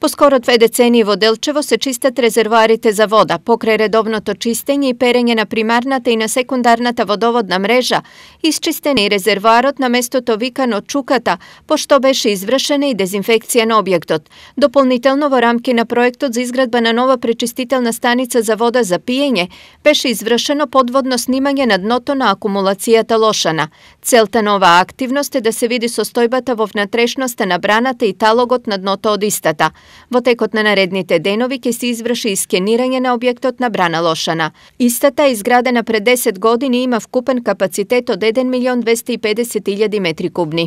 По скоро две децени во Делчево се чистат резервуарите за вода, покрај редовното чистење и перење на примарната и на секундарната водоводна мрежа, исчистен и резервуарот на местото викано Чуката, пошто беше извршена и дезинфекција на објектот. Дополнително во рамки на проектот за изградба на нова пречистителна станица за вода за пиење, беше извршено подводно снимање на дното на акумулацијата Лошана. Целта на оваа активност е да се види состојбата во внатрешноста на браната и талогот на дното од истата. Во текот на наредните денови ќе се изврши и скенирање на објектот на Брана Лошана. Истата е изградена пред 10 години и има вкупен капацитет од 1 милион 250 илјади метри кубни.